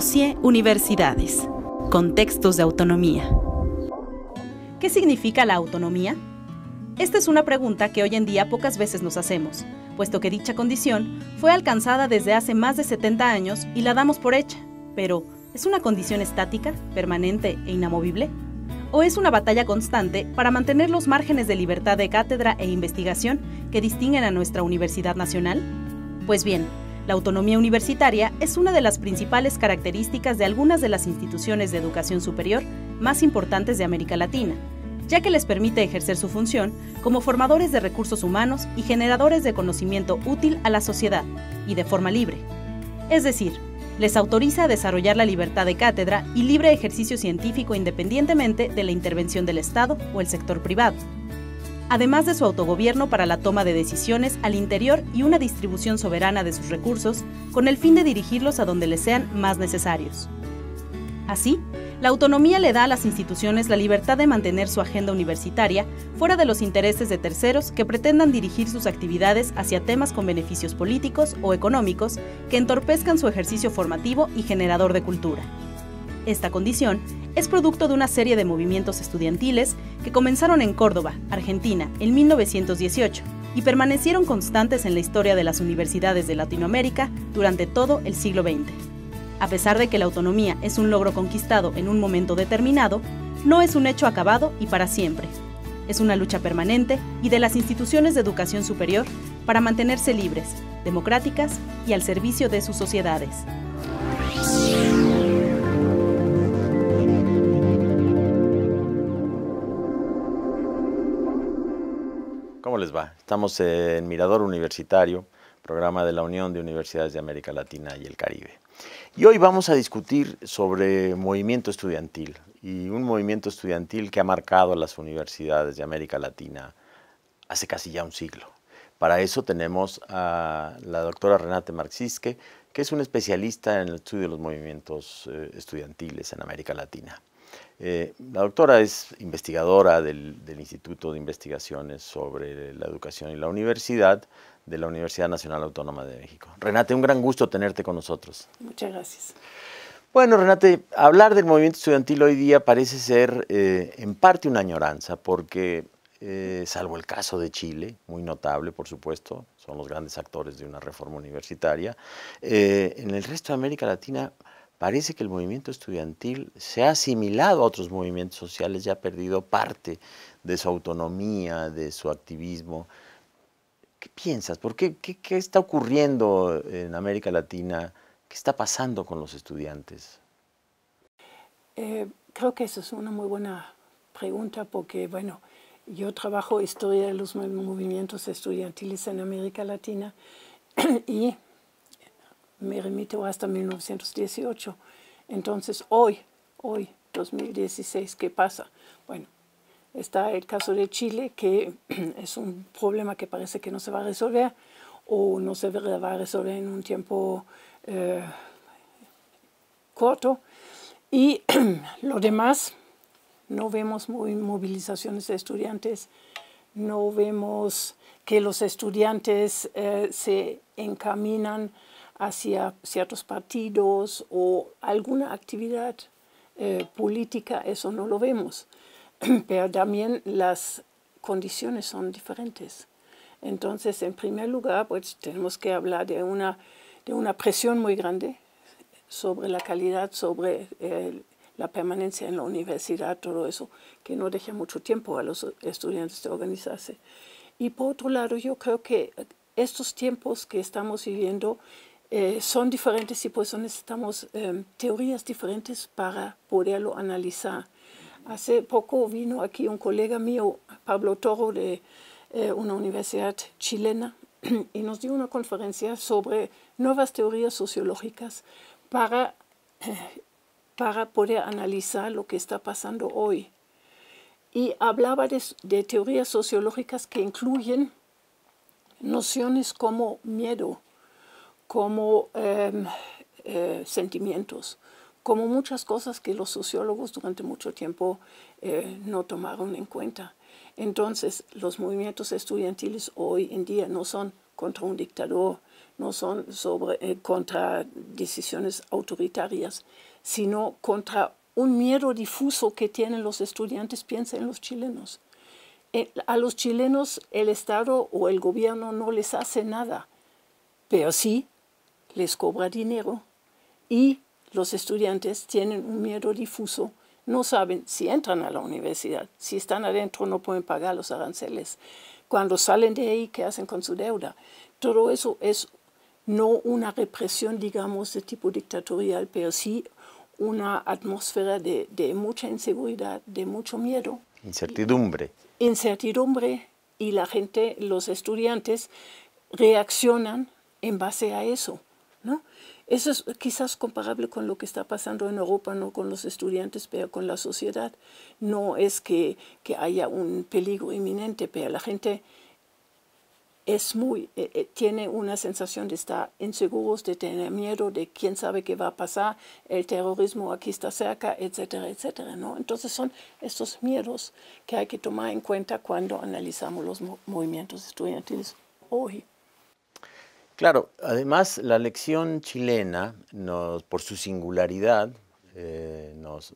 100 Universidades. Contextos de autonomía. ¿Qué significa la autonomía? Esta es una pregunta que hoy en día pocas veces nos hacemos, puesto que dicha condición fue alcanzada desde hace más de 70 años y la damos por hecha. Pero, ¿es una condición estática, permanente e inamovible? ¿O es una batalla constante para mantener los márgenes de libertad de cátedra e investigación que distinguen a nuestra Universidad Nacional? Pues bien, la autonomía universitaria es una de las principales características de algunas de las instituciones de educación superior más importantes de América Latina, ya que les permite ejercer su función como formadores de recursos humanos y generadores de conocimiento útil a la sociedad, y de forma libre. Es decir, les autoriza a desarrollar la libertad de cátedra y libre ejercicio científico independientemente de la intervención del Estado o el sector privado además de su autogobierno para la toma de decisiones al interior y una distribución soberana de sus recursos con el fin de dirigirlos a donde les sean más necesarios. Así, la autonomía le da a las instituciones la libertad de mantener su agenda universitaria fuera de los intereses de terceros que pretendan dirigir sus actividades hacia temas con beneficios políticos o económicos que entorpezcan su ejercicio formativo y generador de cultura. Esta condición es producto de una serie de movimientos estudiantiles que comenzaron en Córdoba, Argentina, en 1918 y permanecieron constantes en la historia de las universidades de Latinoamérica durante todo el siglo XX. A pesar de que la autonomía es un logro conquistado en un momento determinado, no es un hecho acabado y para siempre. Es una lucha permanente y de las instituciones de educación superior para mantenerse libres, democráticas y al servicio de sus sociedades. les va? Estamos en Mirador Universitario, programa de la Unión de Universidades de América Latina y el Caribe. Y hoy vamos a discutir sobre movimiento estudiantil y un movimiento estudiantil que ha marcado las universidades de América Latina hace casi ya un siglo. Para eso tenemos a la doctora Renate Marxiske, que es una especialista en el estudio de los movimientos eh, estudiantiles en América Latina. Eh, la doctora es investigadora del, Instituto de Investigaciones sobre la Educación y la Universidad de la Universidad Nacional Autónoma de México. Renate, un gran gusto tenerte con nosotros. Muchas gracias. Bueno, Renate, hablar del movimiento estudiantil hoy día parece ser eh, en parte una añoranza, porque eh, salvo el caso de Chile, muy notable por supuesto, son los grandes actores de una reforma universitaria, en el resto de América Latina Parece que el movimiento estudiantil se ha asimilado a otros movimientos sociales ya ha perdido parte de su autonomía, de su activismo. ¿Qué piensas? ¿Por qué, está ocurriendo en América Latina? ¿Qué está pasando con los estudiantes? Eh, creo que esa es una muy buena pregunta porque, bueno, yo trabajo historia de los movimientos estudiantiles en América Latina y me remito hasta 1918. Entonces, hoy, hoy, 2016, ¿qué pasa? Bueno, está el caso de Chile, que es un problema que parece que no se va a resolver o no se va a resolver en un tiempo eh, corto. Y lo demás, no vemos movilizaciones de estudiantes, no vemos que los estudiantes eh, se encaminan hacia ciertos partidos o alguna actividad eh, política, eso no lo vemos. Pero también las condiciones son diferentes. Entonces, en primer lugar, pues tenemos que hablar de una, de una presión muy grande sobre la calidad, sobre eh, la permanencia en la universidad, todo eso, que no deja mucho tiempo a los estudiantes de organizarse. Y por otro lado, yo creo que estos tiempos que estamos viviendo eh, son diferentes y por eso necesitamos eh, teorías diferentes para poderlo analizar. Hace poco vino aquí un colega mío, Pablo Toro, de eh, una universidad chilena, y nos dio una conferencia sobre nuevas teorías sociológicas para, para poder analizar lo que está pasando hoy. Y hablaba de teorías sociológicas que incluyen nociones como miedo, como em, eh, sentimientos, como muchas cosas que los sociólogos durante mucho tiempo eh, no tomaron en cuenta. Entonces, los movimientos estudiantiles hoy en día no son contra un dictador, no son sobre, eh, contra decisiones autoritarias, sino contra un miedo difuso que tienen los estudiantes, piensa en los chilenos. a los chilenos el Estado o el gobierno no les hace nada, pero sí les cobra dinero y los estudiantes tienen un miedo difuso, no saben si entran a la universidad, si están adentro no pueden pagar los aranceles, cuando salen de ahí, ¿qué hacen con su deuda? Todo eso es no una represión, digamos, de tipo dictatorial, pero sí una atmósfera de, mucha inseguridad, de mucho miedo. Incertidumbre. Incertidumbre y la gente, los estudiantes, reaccionan en base a eso. Eso es quizás comparable con lo que está pasando en Europa, no con los estudiantes, pero con la sociedad. No es que, haya un peligro inminente, pero la gente es muy, eh, eh, tiene una sensación de estar inseguros, de tener miedo, de quién sabe qué va a pasar, el terrorismo aquí está cerca, etcétera, etcétera. ¿no? Entonces son estos miedos que hay que tomar en cuenta cuando analizamos los movimientos estudiantiles hoy. Claro, además la lección chilena, por su singularidad, eh, nos,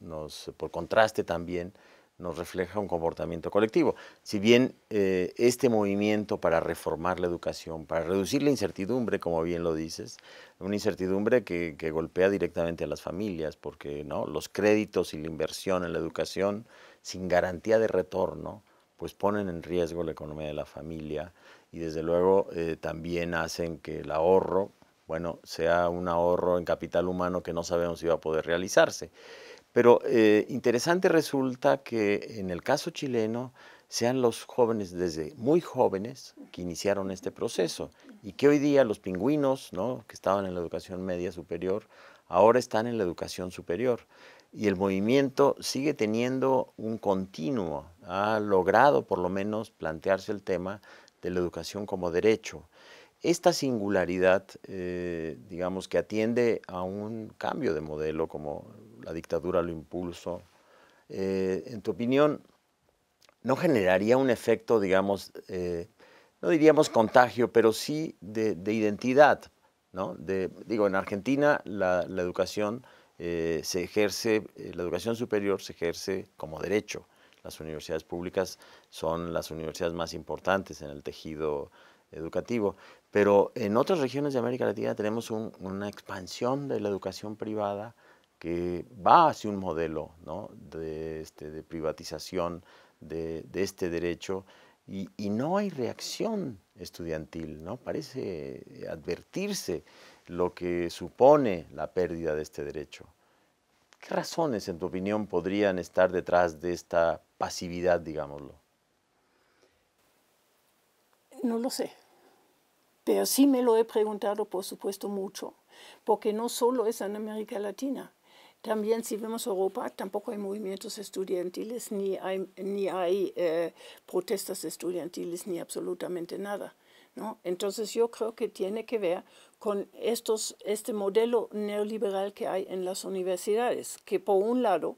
por contraste también, nos refleja un comportamiento colectivo. Si bien eh, este movimiento para reformar la educación, para reducir la incertidumbre, como bien lo dices, una incertidumbre que, golpea directamente a las familias, porque ¿no? los créditos y la inversión en la educación sin garantía de retorno, pues ponen en riesgo la economía de la familia, y desde luego eh, también hacen que el ahorro, bueno, sea un ahorro en capital humano que no sabemos si va a poder realizarse. Pero eh, interesante resulta que en el caso chileno sean los jóvenes desde muy jóvenes que iniciaron este proceso y que hoy día los pingüinos, ¿no? que estaban en la educación media superior, ahora están en la educación superior. Y el movimiento sigue teniendo un continuo, ha logrado por lo menos plantearse el tema de la educación como derecho. Esta singularidad, eh, digamos, que atiende a un cambio de modelo como la dictadura lo impulso, eh, en tu opinión, ¿no generaría un efecto, digamos, eh, no diríamos contagio, pero sí de, identidad? ¿no? digo, en Argentina la educación se ejerce, la educación superior se ejerce como derecho. Las universidades públicas son las universidades más importantes en el tejido educativo, pero en otras regiones de América Latina tenemos una expansión de la educación privada que va hacia un modelo este, de, privatización de, este derecho y, y, no hay reacción estudiantil, ¿no? parece advertirse lo que supone la pérdida de este derecho. ¿Qué razones, en tu opinión, podrían estar detrás de esta pasividad, digámoslo? No lo sé, pero sí me lo he preguntado, por supuesto, mucho, porque no solo es en América Latina. También si vemos Europa, tampoco hay movimientos estudiantiles, ni hay, eh, protestas estudiantiles, ni absolutamente nada. ¿no? Entonces yo creo que tiene que ver con estos, este modelo neoliberal que hay en las universidades, que por un lado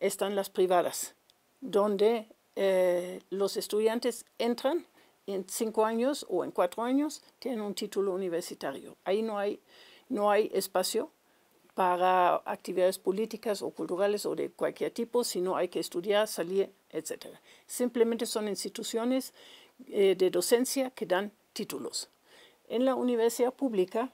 están las privadas, donde eh, los estudiantes entran en cinco años o en cuatro años, tienen un título universitario. Ahí no hay, no hay espacio para actividades políticas o culturales o de cualquier tipo, sino hay que estudiar, salir, etc. Simplemente son instituciones eh, de docencia que dan en la universidad pública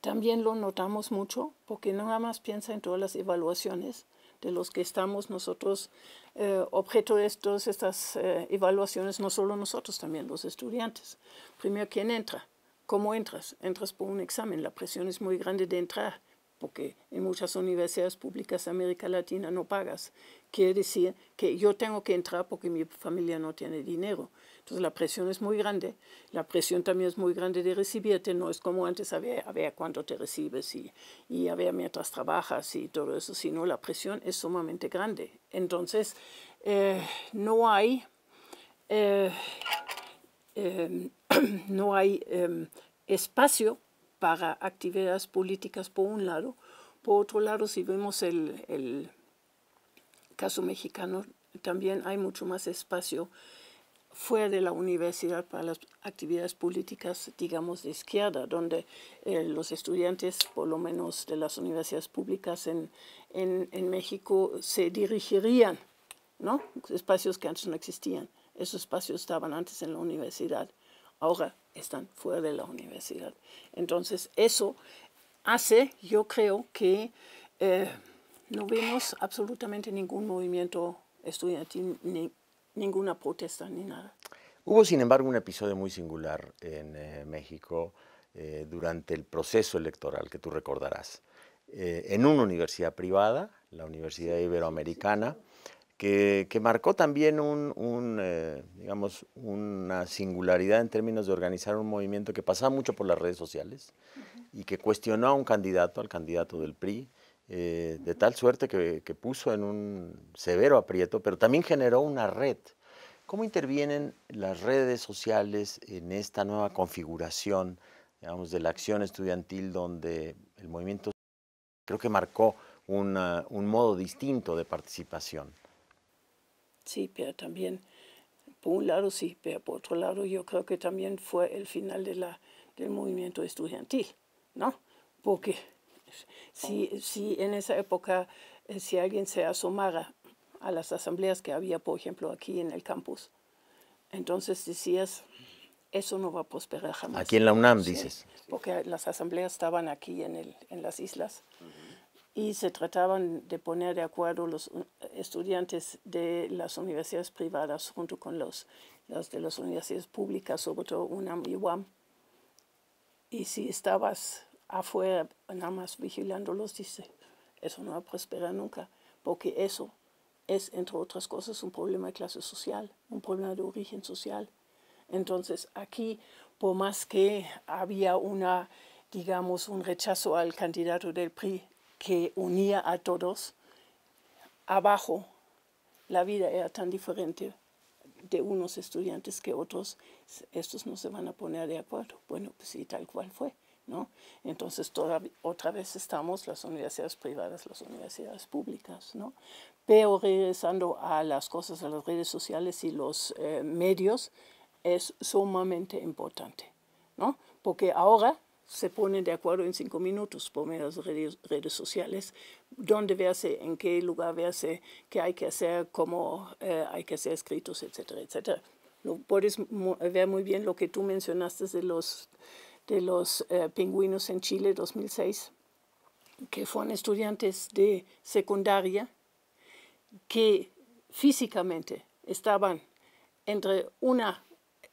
también lo notamos mucho porque nada más piensa en todas las evaluaciones de los que estamos nosotros eh, objeto de todas estas eh, evaluaciones, no solo nosotros, también los estudiantes. Primero, ¿quién entra? ¿Cómo entras? Entras por un examen, la presión es muy grande de entrar porque en muchas universidades públicas de América Latina no pagas. Quiere decir que yo tengo que entrar porque mi familia no tiene dinero. Entonces la presión es muy grande. La presión también es muy grande de recibirte. No es como antes, a ver, a cuánto te recibes y, y a ver mientras trabajas y todo eso, sino la presión es sumamente grande. Entonces eh, no hay... Eh, em, no hay em, espacio para actividades políticas por un lado. Por otro lado, si vemos el, caso mexicano, también hay mucho más espacio fuera de la universidad para las actividades políticas, digamos, de izquierda, donde eh, los estudiantes, por lo menos de las universidades públicas en, en, México, se dirigirían, ¿no? Espacios que antes no existían. Esos espacios estaban antes en la universidad ahora están fuera de la universidad. Entonces, eso hace, yo creo, que eh, no vemos absolutamente ningún movimiento estudiantil, ninguna protesta, ni nada. Hubo, sin embargo, un episodio muy singular en eh, México eh, durante el proceso electoral, que tú recordarás. en una universidad privada, la Universidad Iberoamericana, que, marcó también eh, una singularidad en términos de organizar un movimiento que pasaba mucho por las redes sociales y que cuestionó a un candidato, al candidato del PRI, eh, de tal suerte que, puso en un severo aprieto, pero también generó una red. ¿Cómo intervienen las redes sociales en esta nueva configuración, digamos, de la acción estudiantil donde el movimiento creo que marcó un modo distinto de participación? Sí, pero también, por un lado sí, pero por otro lado yo creo que también fue el final de del movimiento estudiantil, ¿no? Porque si, si en esa época, eh, si alguien se asomara a las asambleas que había, por ejemplo, aquí en el campus, entonces decías, eso no va a prosperar jamás. Aquí en la UNAM, dices. Porque las asambleas estaban aquí en, el, las islas y se trataban de poner de acuerdo los eh, estudiantes de las universidades privadas junto con los, de las universidades públicas, sobre todo UNAM y UAM. Y si estabas afuera nada más vigilándolos, dice, eso no va a prosperar nunca, porque eso es, entre otras cosas, un problema de clase social, un problema de origen social. Entonces, aquí, por más que había una, digamos, un rechazo al candidato del PRI que unía a todos. Abajo la vida era tan diferente de unos estudiantes que otros, estos no se van a poner de acuerdo. Bueno, pues sí, tal cual fue, ¿no? Entonces, otra vez estamos las universidades privadas, las universidades públicas, ¿no? Pero regresando a las cosas, a las redes sociales y los eh, medios, es sumamente importante, ¿no? Porque ahora se ponen de acuerdo en cinco minutos por medio de redes, redes sociales, dónde verse, en qué lugar verse, qué hay que hacer, cómo eh, hay que hacer escritos, etcétera, etcétera. No puedes ver muy bien lo que tú mencionaste de los, de los eh, pingüinos en Chile 2006, que fueron estudiantes de secundaria que físicamente estaban entre una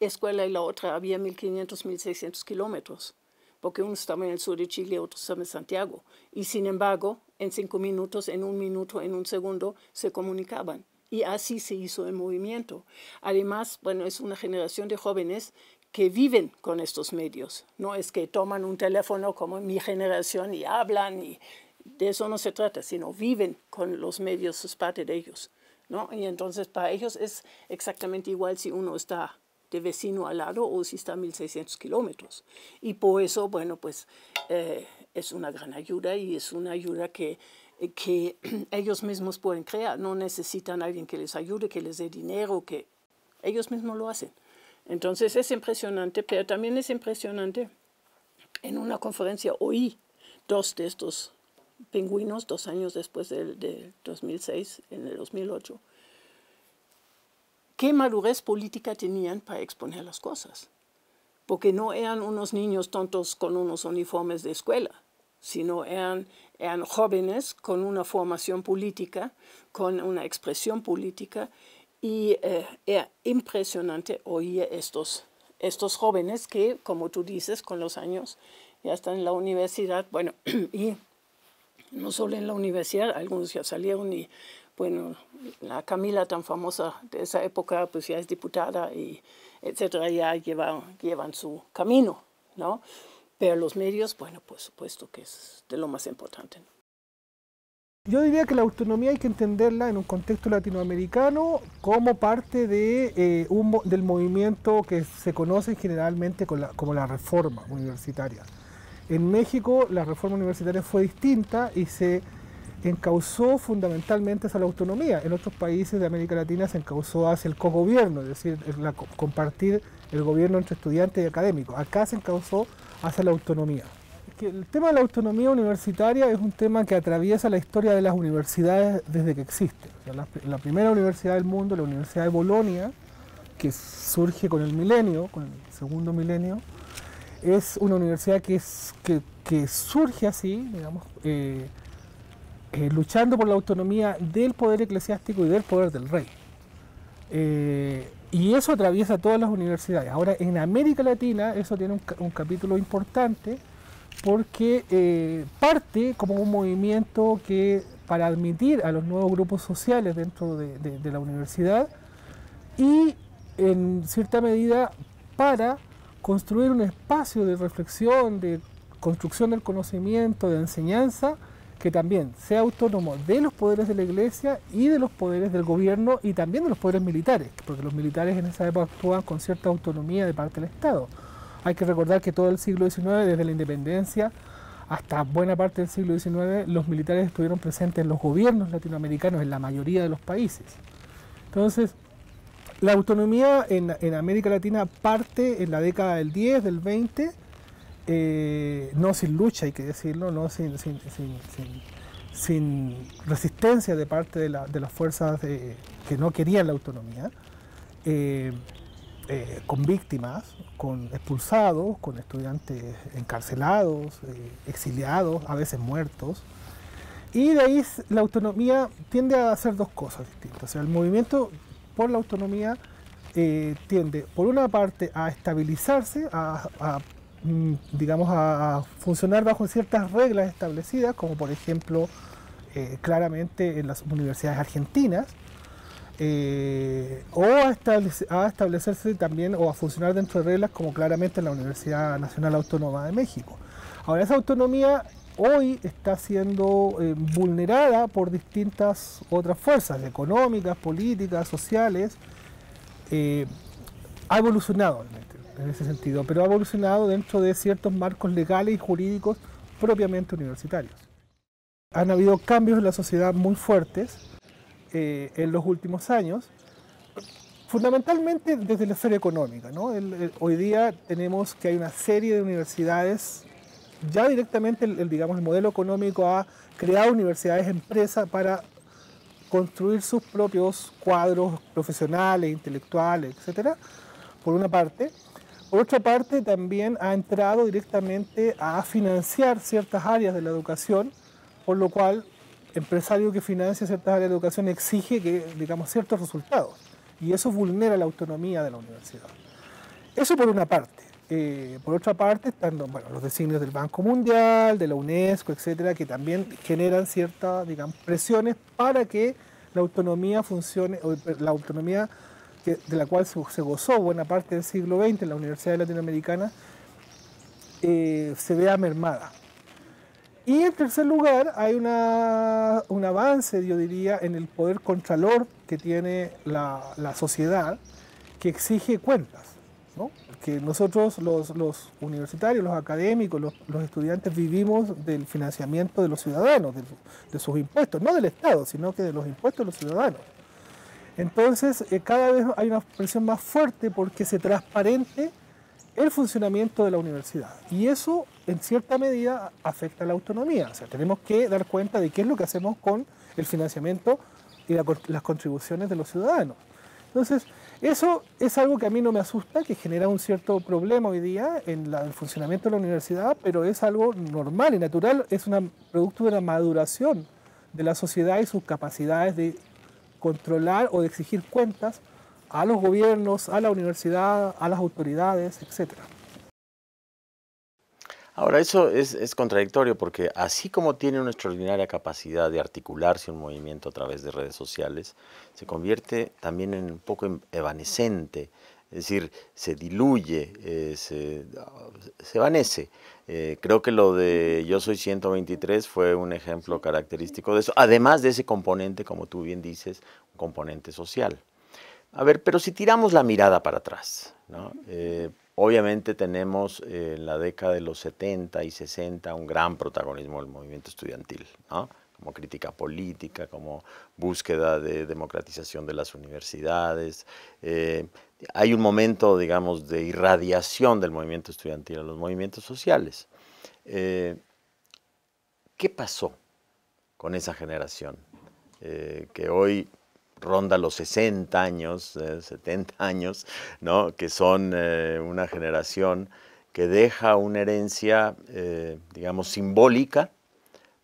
escuela y la otra, había 1.500, 1.600 kilómetros porque unos estaban en el sur de Chile, otros están en Santiago. Y sin embargo, en cinco minutos, en un minuto, en un segundo, se comunicaban. Y así se hizo el movimiento. Además, bueno, es una generación de jóvenes que viven con estos medios. No es que toman un teléfono como mi generación y hablan y de eso no se trata, sino viven con los medios, es parte de ellos. ¿no? Y entonces para ellos es exactamente igual si uno está de vecino al lado o si está a 1600 kilómetros. Y por eso, bueno, pues eh, es una gran ayuda y es una ayuda que, que ellos mismos pueden crear. No necesitan a alguien que les ayude, que les dé dinero, que ellos mismos lo hacen. Entonces es impresionante, pero también es impresionante. En una conferencia oí dos de estos pingüinos, dos años después del 2006, en el 2008, qué madurez política tenían para exponer las cosas. Porque no eran unos niños tontos con unos uniformes de escuela, sino eran, eran jóvenes con una formación política, con una expresión política, y eh, era impresionante oír estos, estos jóvenes que, como tú dices, con los años ya están en la universidad, bueno, y no solo en la universidad, algunos ya salieron y bueno, la Camila tan famosa de esa época, pues ya es diputada y etcétera, ya llevan su camino, ¿no? Pero los medios, bueno, por supuesto que es de lo más importante. Yo diría que la autonomía hay que entenderla en un contexto latinoamericano como parte de, eh, un, del movimiento que se conoce generalmente como la reforma universitaria. En México la reforma universitaria fue distinta y se encausó fundamentalmente hacia la autonomía. En otros países de América Latina se encausó hacia el cogobierno, es decir, compartir el gobierno entre estudiantes y académicos. Acá se encausó hacia la autonomía. el tema de la autonomía universitaria es un tema que atraviesa la historia de las universidades desde que existe... la, primera universidad del mundo, la Universidad de Bolonia, que surge con el milenio, con el segundo milenio, es una universidad que, es, que, surge así, digamos, eh, eh, luchando por la autonomía del poder eclesiástico y del poder del rey. Eh, y eso atraviesa todas las universidades. Ahora, en América Latina eso tiene un, capítulo importante porque eh, parte como un movimiento que para admitir a los nuevos grupos sociales dentro de la universidad y en cierta medida para construir un espacio de reflexión, de construcción del conocimiento, de enseñanza, que también sea autónomo de los poderes de la Iglesia y de los poderes del gobierno y también de los poderes militares, porque los militares en esa época actúan con cierta autonomía de parte del Estado. Hay que recordar que todo el siglo XIX, desde la independencia hasta buena parte del siglo XIX, los militares estuvieron presentes en los gobiernos latinoamericanos, en la mayoría de los países. Entonces, la autonomía en, en América Latina parte en la década del 10, del 20, eh, no sin lucha, hay que decirlo, no sin, sin, resistencia de parte de, las fuerzas que no querían la autonomía, eh, eh, con víctimas, con expulsados, con estudiantes encarcelados, exiliados, a veces muertos. Y de ahí la autonomía tiende a hacer dos cosas distintas. O sea, el movimiento por la autonomía tiende, por una parte, a estabilizarse, a, Mm, digamos, a, funcionar bajo ciertas reglas establecidas, como por ejemplo, eh, claramente en las universidades argentinas, eh, o a, establecerse también o a funcionar dentro de reglas como claramente en la Universidad Nacional Autónoma de México. Ahora, esa autonomía hoy está siendo eh, vulnerada por distintas otras fuerzas económicas, políticas, sociales. ha evolucionado en ese sentido, pero ha evolucionado dentro de ciertos marcos legales y jurídicos propiamente universitarios. Han habido cambios en la sociedad muy fuertes eh, en los últimos años, fundamentalmente desde la esfera económica. ¿no? hoy día tenemos que hay una serie de universidades, ya directamente el, digamos, el modelo económico ha creado universidades empresa para construir sus propios cuadros profesionales, intelectuales, etcétera, por una parte, por otra parte, también ha entrado directamente a financiar ciertas áreas de la educación, por lo cual empresario que financia ciertas áreas de educación exige que, digamos, ciertos resultados. Y eso vulnera la autonomía de la universidad. Eso por una parte. Eh, por otra parte están los designios del Banco Mundial, de la UNESCO, etcétera, que también generan ciertas, digamos, presiones para que la autonomía funcione, la autonomía de la cual se, gozó buena parte del siglo XX en la Universidad Latinoamericana, eh, se vea mermada. Y en tercer lugar, hay un avance, yo diría, en el poder contralor que tiene la, sociedad, que exige cuentas. Que nosotros, los, universitarios, los académicos, los, estudiantes, vivimos del financiamiento de los ciudadanos, de, de sus impuestos, no del Estado, sino que de los impuestos de los ciudadanos. Entonces, eh, cada vez hay una presión más fuerte porque se transparente el funcionamiento de la universidad. Y eso, en cierta medida, afecta a la autonomía. O sea, tenemos que dar cuenta de qué es lo que hacemos con el financiamiento y las contribuciones de los ciudadanos. Entonces, eso es algo que a mí no me asusta, que genera un cierto problema hoy día en el funcionamiento de la universidad, pero es algo normal y natural, es un producto de la maduración de la sociedad y sus capacidades de controlar o de exigir cuentas a los gobiernos, a la universidad, a las autoridades, etc. Ahora, eso es, es, contradictorio porque así como tiene una extraordinaria capacidad de articularse un movimiento a través de redes sociales, se convierte también en un poco em-, evanescente es decir, se diluye, eh, se, se, vanece. Eh, creo que lo de Yo Soy 123 fue un ejemplo característico de eso, además de ese componente, como tú bien dices, un componente social. A ver, pero si tiramos la mirada para atrás, eh, obviamente tenemos en la década de los 70 y 60 un gran protagonismo del movimiento estudiantil, como crítica política, como búsqueda de democratización de las universidades hay un momento, digamos, de irradiación del movimiento estudiantil a los movimientos sociales. Eh, ¿Qué pasó con esa generación eh, que hoy ronda los 60 años, 70 eh, años, ¿no? que son una generación que deja una herencia, digamos, simbólica,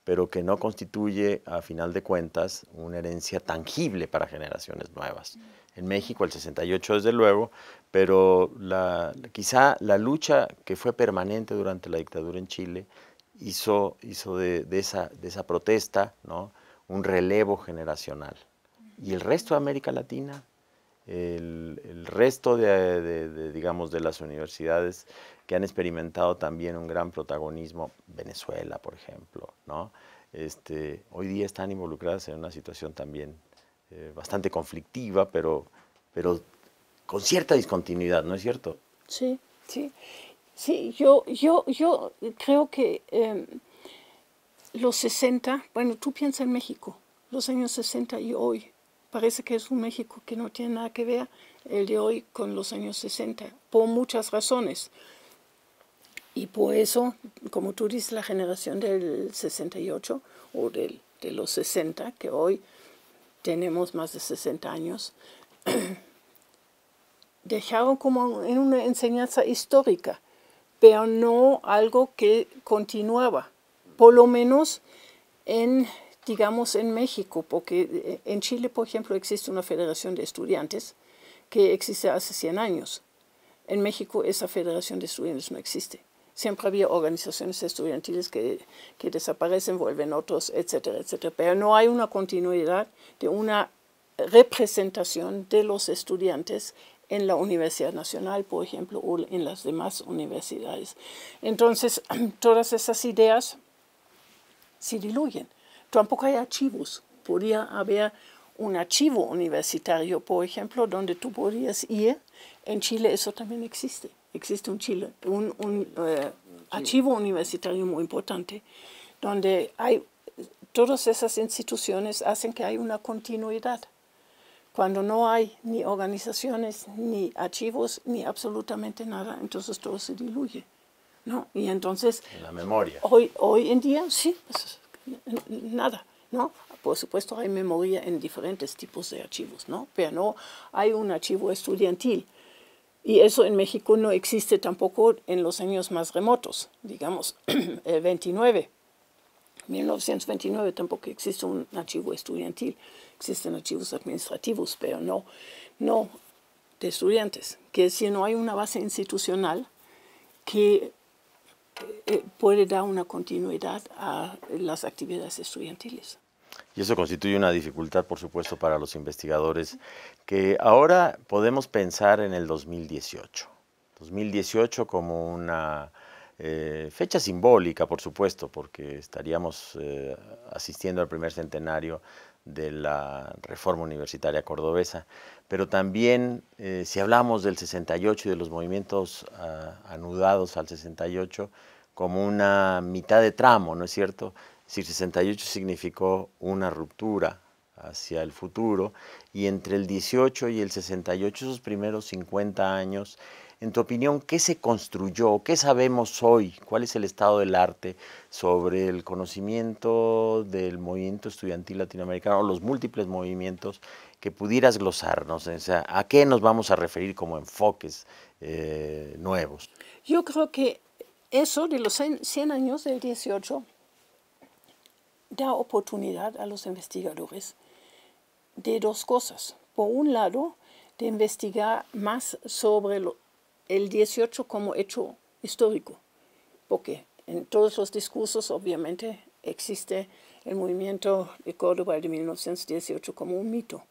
pero que no constituye, a final de cuentas, una herencia tangible para generaciones nuevas? en México, el 68 desde luego, pero la, quizá la lucha que fue permanente durante la dictadura en Chile hizo, de, esa, protesta ¿no? un relevo generacional. Y el resto de América Latina, el, resto de, digamos, de las universidades que han experimentado también un gran protagonismo, Venezuela, por ejemplo, este, hoy día están involucradas en una situación también eh, bastante conflictiva, pero, pero con cierta discontinuidad, ¿no es cierto? Sí, sí. Sí, yo, yo, yo creo que em, los 60, bueno, tú piensas en México, los años 60 y hoy, parece que es un México que no tiene nada que ver el de hoy con los años 60, por muchas razones. Y por eso, como tú dices, la generación del 68 o del, de los 60, que hoy tenemos más de 60 años, dejaron como en una enseñanza histórica, pero no algo que continuaba, por lo menos en, digamos, en México, porque eh, en Chile, por ejemplo, existe una federación de estudiantes que existe hace 100 años. En México esa federación de estudiantes no existe siempre había organizaciones estudiantiles que, desaparecen, vuelven otros, etcétera, etcétera. Pero no hay una continuidad de una representación de los estudiantes en la Universidad Nacional, por ejemplo, o en las demás universidades. Entonces, todas esas ideas se diluyen. Tampoco hay archivos. Podría haber un archivo universitario, por ejemplo, donde tú podrías ir. En Chile eso también existe existe un, Chile, un, eh, archivo universitario muy importante, donde hay, todas esas instituciones hacen que hay una continuidad. Cuando no hay ni organizaciones, ni archivos, ni absolutamente nada, entonces todo se diluye. ¿no? Y entonces... En la memoria. Hoy, hoy en día, sí, pues, nada, ¿no? Por supuesto hay memoria en diferentes tipos de archivos, ¿no? Pero no hay un archivo estudiantil y eso en México no existe tampoco en los años más remotos, digamos, el 29. 1929 tampoco existe un archivo estudiantil, existen archivos administrativos, pero no, no de estudiantes. Que si no hay una base institucional que eh, eh, puede dar una continuidad a las actividades estudiantiles. Y eso constituye una dificultad, por supuesto, para los investigadores, que ahora podemos pensar en el 2018. 2018 como una eh, fecha simbólica, por supuesto, porque estaríamos eh, asistiendo al primer centenario de la reforma universitaria cordobesa, pero también eh, si hablamos del 68 y de los movimientos ah, anudados al 68 como una mitad de tramo, ¿no es cierto?, 68 significó una ruptura hacia el futuro y entre el 18 y el 68, esos primeros 50 años, en tu opinión, ¿qué se construyó? ¿Qué sabemos hoy? ¿Cuál es el estado del arte sobre el conocimiento del movimiento estudiantil latinoamericano o los múltiples movimientos que pudieras glosarnos? ¿A qué nos vamos a referir como enfoques eh, nuevos? Yo creo que eso de los 100 años del 18 da er oportunidad a los investigadores de er dos cosas. Por un lado, de investigar más sobre el 18 como hecho histórico, porque en todos los discursos obviamente existe el movimiento de Córdoba de 1918 como un mito,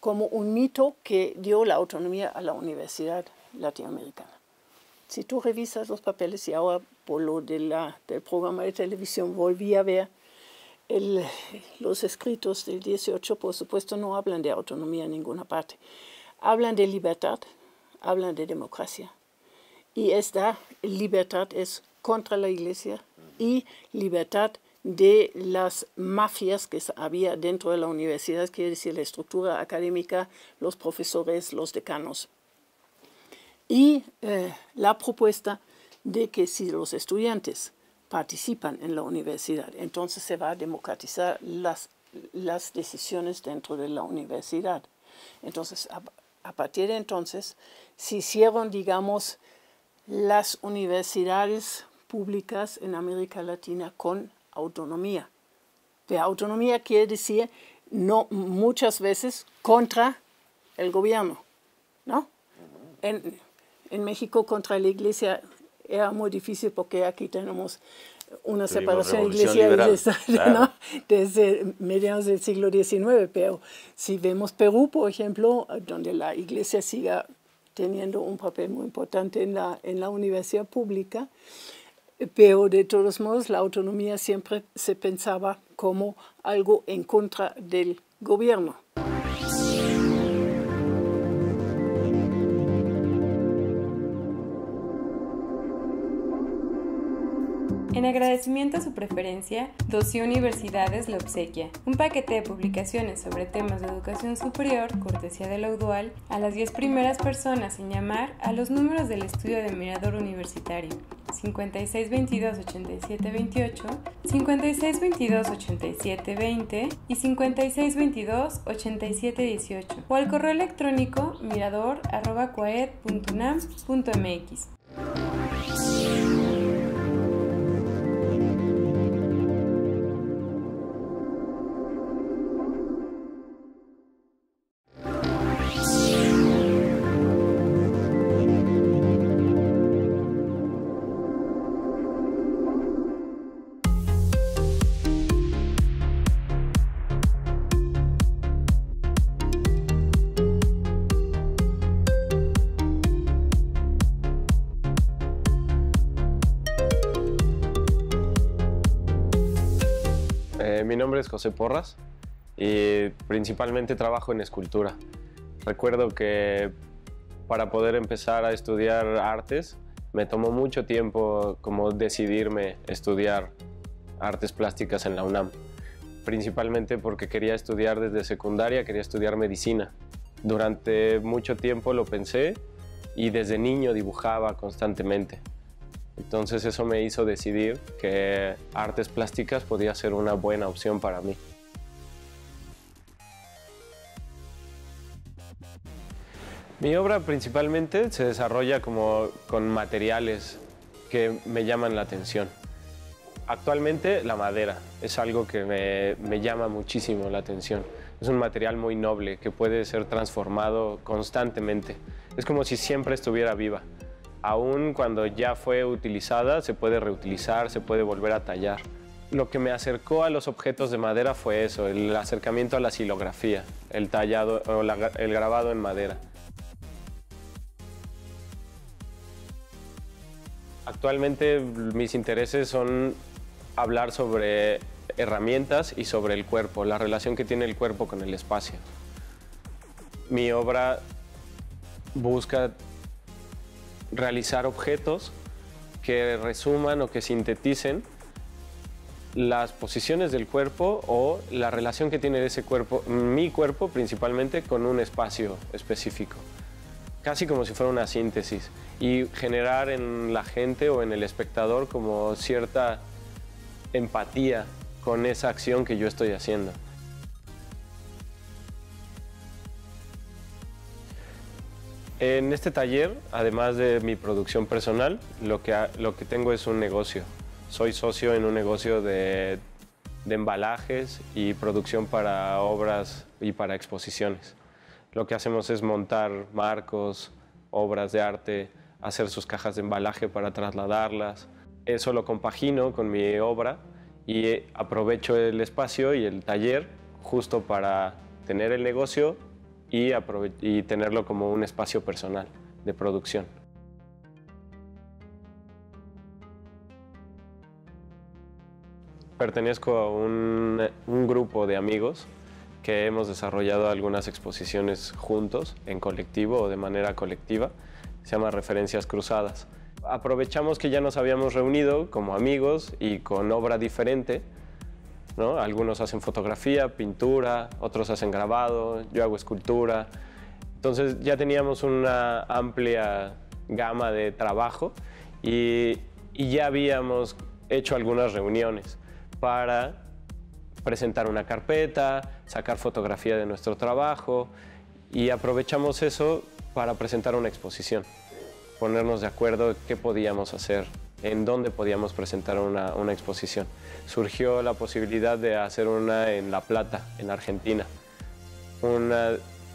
como un mito que dio la autonomía a la Universidad Latinoamericana. Si tú revisas los papeles y ahora por lo del programa de televisión volví a ver los escritos del 18, por supuesto, no hablan de autonomía en ninguna parte. Hablan de libertad, hablan de democracia. Y esta libertad es contra la iglesia y libertad de las mafias que había dentro de la universidad, quiere decir la estructura académica, los profesores, los decanos. Y eh, la propuesta de que si los estudiantes participan en la universidad. Entonces se va a democratizar las, decisiones dentro de la universidad. Entonces, a, partir de entonces, se hicieron, digamos, las universidades públicas en América Latina con autonomía. De autonomía quiere decir no muchas veces contra el gobierno, ¿no? En, en México contra la Iglesia era muy difícil porque aquí tenemos una separación iglesia desde mediados del siglo XIX, pero si vemos Perú, por ejemplo, donde la iglesia siga teniendo un papel muy importante en la universidad pública, pero de todos modos la autonomía siempre se pensaba como algo en contra del gobierno. agradecimiento a su preferencia, doce Universidades le obsequia un paquete de publicaciones sobre temas de educación superior, cortesía de la a las 10 primeras personas en llamar a los números del estudio de Mirador Universitario 5622 56228720 5622-8720 y 5622-8718 o al correo electrónico mirador.coed.unam.mx. José Porras y principalmente trabajo en escultura. Recuerdo que para poder empezar a estudiar artes me tomó mucho tiempo como decidirme estudiar artes plásticas en la UNAM, principalmente porque quería estudiar desde secundaria, quería estudiar medicina. Durante mucho tiempo lo pensé y desde niño dibujaba constantemente. Entonces eso me hizo decidir que artes plásticas podía ser una buena opción para mí. Mi obra principalmente se desarrolla con materiales que me llaman la atención. Actualmente la madera es algo que me llama muchísimo la atención. Es un material muy noble que puede ser transformado constantemente. Es como si siempre estuviera viva aún cuando ya fue utilizada, se puede reutilizar, se puede volver a tallar. Lo que me acercó a los objetos de madera fue eso, el acercamiento a la silografía, el tallado o el grabado en madera. Actualmente mis intereses son hablar sobre herramientas y sobre el cuerpo, la relación que tiene el cuerpo con el espacio. Mi obra busca realizar objetos que resuman o que sinteticen las posiciones del cuerpo o la relación que tiene ese cuerpo, mi cuerpo principalmente, con un espacio específico. Casi como si fuera una síntesis y generar en la gente o en el espectador como cierta empatía con esa acción que yo estoy haciendo. En este taller, además de mi producción personal, lo que, tengo es un negocio. Soy socio en un negocio de, de embalajes y producción para obras y para exposiciones. Lo que hacemos es montar marcos, obras de arte, hacer sus cajas de embalaje para trasladarlas. Eso lo compagino con mi obra y aprovecho el espacio y el taller justo para tener el negocio y, tenerlo como un espacio personal de producción. Pertenezco a un, un grupo de amigos que hemos desarrollado algunas exposiciones juntos, en colectivo o de manera colectiva. Se llama Referencias Cruzadas. Aprovechamos que ya nos habíamos reunido como amigos y con obra diferente algunos hacen fotografía, pintura, otros hacen grabado, yo hago escultura. Entonces ya teníamos una amplia gama de trabajo y, y ya habíamos hecho algunas reuniones para presentar una carpeta, sacar fotografía de nuestro trabajo y aprovechamos eso para presentar una exposición, ponernos de acuerdo qué podíamos hacer en dónde podíamos presentar una, exposición. Surgió la posibilidad de hacer una en La Plata, en Argentina. Una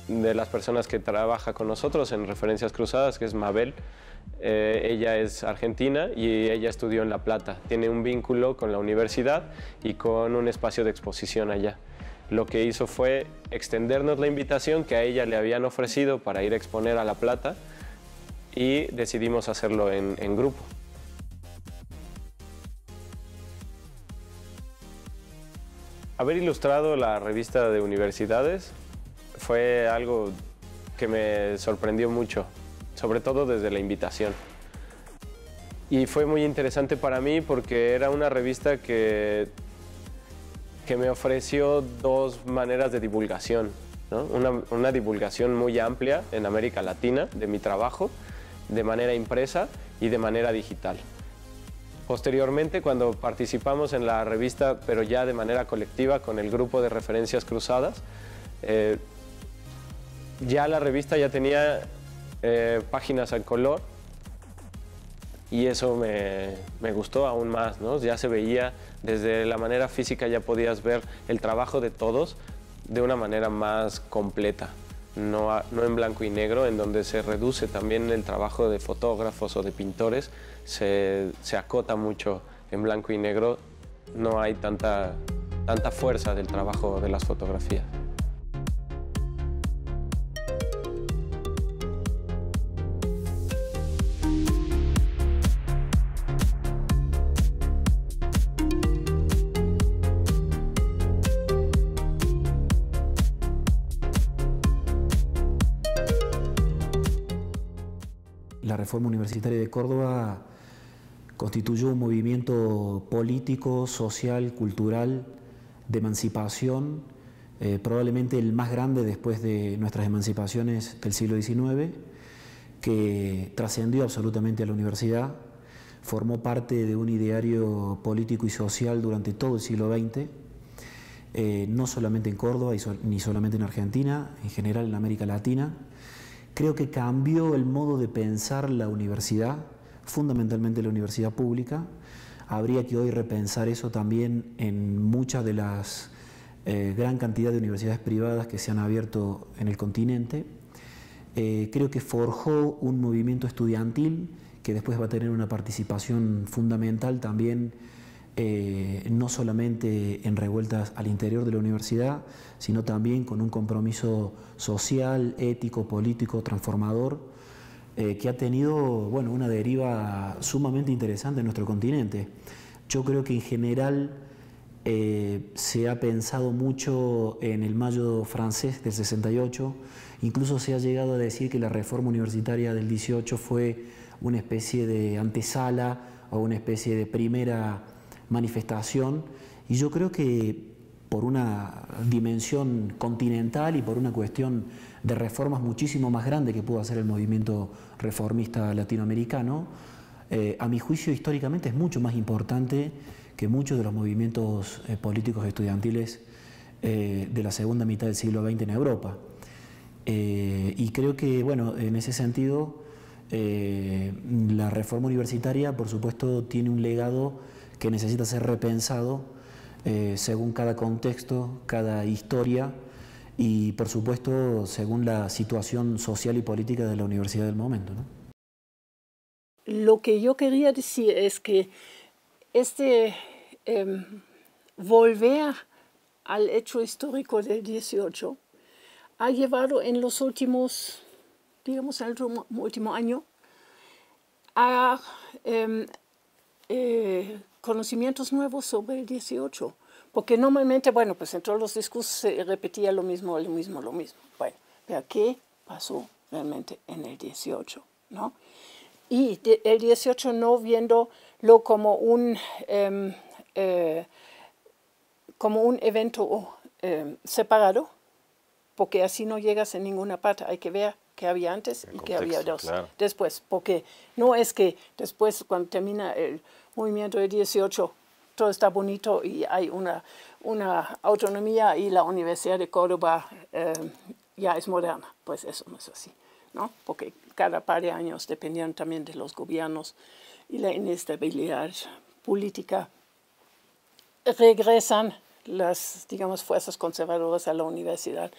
de las personas que trabaja con nosotros en Referencias Cruzadas, que es Mabel, eh, ella es argentina y ella estudió en La Plata. Tiene un vínculo con la universidad y con un espacio de exposición allá. Lo que hizo fue extendernos la invitación que a ella le habían ofrecido para ir a exponer a La Plata y decidimos hacerlo en grupo. Haber ilustrado la revista de universidades fue algo que me sorprendió mucho, sobre todo desde la invitación. Y fue muy interesante para mí porque era una revista que, que me ofreció dos maneras de divulgación. ¿no? Una, una divulgación muy amplia en América Latina de mi trabajo, de manera impresa y de manera digital. Posteriormente, cuando participamos en la revista, pero ya de manera colectiva con el grupo de referencias cruzadas, eh, ya la revista ya tenía eh, páginas al color y eso me, gustó aún más, Ya se veía desde la manera física, ya podías ver el trabajo de todos de una manera más completa no, en blanco y negro, en donde se reduce también el trabajo de fotógrafos o de pintores, se, se acota mucho en blanco y negro, no hay tanta, tanta fuerza del trabajo de las fotografías. la reforma universitaria de Córdoba constituyó un movimiento político, social, cultural, de emancipación, eh, probablemente el más grande después de nuestras emancipaciones del siglo XIX, que trascendió absolutamente a la universidad, formó parte de un ideario político y social durante todo el siglo XX, eh, no solamente en Córdoba ni solamente en Argentina, en general en América Latina. Creo que cambió el modo de pensar la universidad, fundamentalmente la universidad pública. Habría que hoy repensar eso también en muchas de las eh, gran cantidad de universidades privadas que se han abierto en el continente. Eh, creo que forjó un movimiento estudiantil que después va a tener una participación fundamental también eh, no solamente en revueltas al interior de la universidad, sino también con un compromiso social, ético, político, transformador, eh, que ha tenido bueno, una deriva sumamente interesante en nuestro continente. Yo creo que en general eh, se ha pensado mucho en el mayo francés del 68, incluso se ha llegado a decir que la reforma universitaria del 18 fue una especie de antesala o una especie de primera manifestación y yo creo que por una dimensión continental y por una cuestión de reformas muchísimo más grande que pudo hacer el movimiento reformista latinoamericano, eh, a mi juicio históricamente es mucho más importante que muchos de los movimientos eh, políticos estudiantiles eh, de la segunda mitad del siglo XX en Europa. y creo que, bueno, en ese sentido, la reforma universitaria, por supuesto, tiene un legado que necesita ser repensado eh, según cada contexto, cada historia y por supuesto según la situación social y política de la universidad del momento. Lo que yo quería decir es que este em, volver al hecho histórico del 18 ha llevado en los últimos, digamos, en el último año a em, eh, conocimientos nuevos sobre el 18, porque normalmente, bueno, pues en todos los discursos se repetía lo mismo, lo mismo, lo mismo. Bueno, pero ¿qué pasó realmente en el 18? ¿no? Y el 18 no viéndolo como un, em, eh, como un evento eh, separado, porque así no llegas en ninguna parte, hay que ver que había antes y que había dos, después, porque no es que después cuando termina el movimiento de 18 todo está bonito y hay una, una autonomía y la Universidad de Córdoba eh, ya es moderna, pues eso no es así, ¿no? porque cada par de años dependiendo también de los gobiernos y la inestabilidad política. Regresan las, digamos, fuerzas conservadoras a la universidad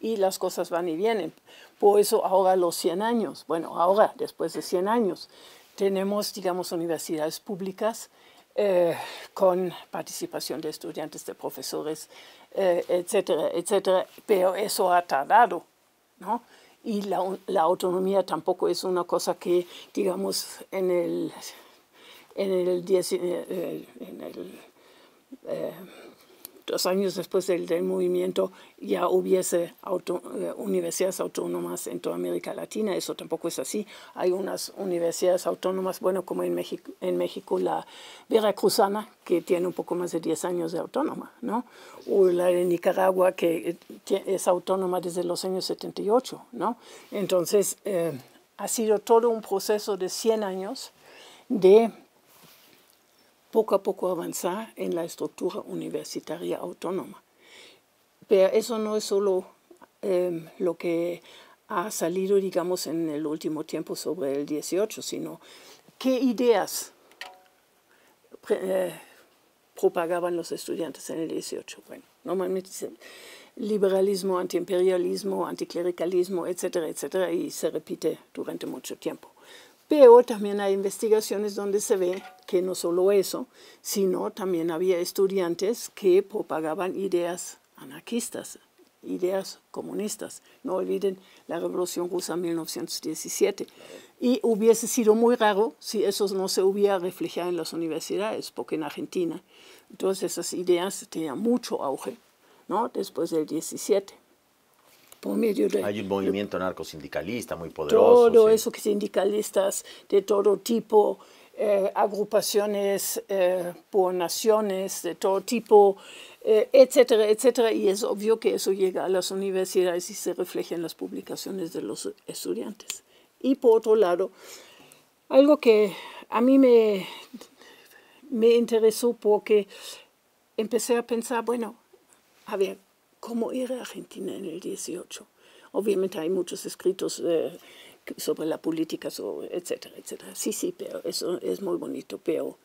y las cosas van y vienen. Por eso ahora los 100 años, bueno, ahora, después de 100 años, tenemos, digamos, universidades públicas eh, con participación de estudiantes, de profesores, eh, etcétera, etcétera, pero eso ha tardado, ¿no? Y la, autonomía tampoco es una cosa que, digamos, en el, en el, eh, dos años después del, movimiento ya hubiese eh, universidades autónomas en toda América Latina. Eso tampoco es así. Hay unas universidades autónomas, bueno, como en México, en México la Veracruzana, que tiene un poco más de 10 años de autónoma, ¿no? O la de Nicaragua, que eh, es autónoma desde los años 78, ¿no? Entonces, eh, ha sido todo un proceso de 100 años de poco a poco avanzar en la estructura universitaria autónoma. Pero eso no es solo em, lo que ha salido, digamos, en el último tiempo sobre el 18, sino qué ideas eh, propagaban los estudiantes en el 18. Bueno, normalmente dicen liberalismo, antiimperialismo, anticlericalismo, etcétera, etcétera, y se repite durante mucho tiempo. Pero también hay investigaciones donde se ve que no solo eso, sino también había estudiantes que propagaban ideas anarquistas, ideas comunistas. No olviden la Revolución Rusa 1917. Y hubiese sido muy raro si eso no se hubiera reflejado en las universidades, porque en Argentina todas esas ideas tenían mucho auge ¿no? después del 17. Pues Hay un movimiento narcosindicalista muy poderoso. Todo eso que sindicalistas de todo tipo, eh, agrupaciones eh, por naciones de todo tipo, eh, etcétera, etcétera. Y es obvio que eso llega a las universidades y se refleja en las publicaciones de los estudiantes. Y por otro lado, algo que a mí me, me interesó porque empecé a pensar, bueno, a ver, cómo era Argentina en el 18. Obviamente hay muchos escritos eh, sobre la política, etcétera, etcétera. Sí, sí, pero eso es muy bonito. Pero,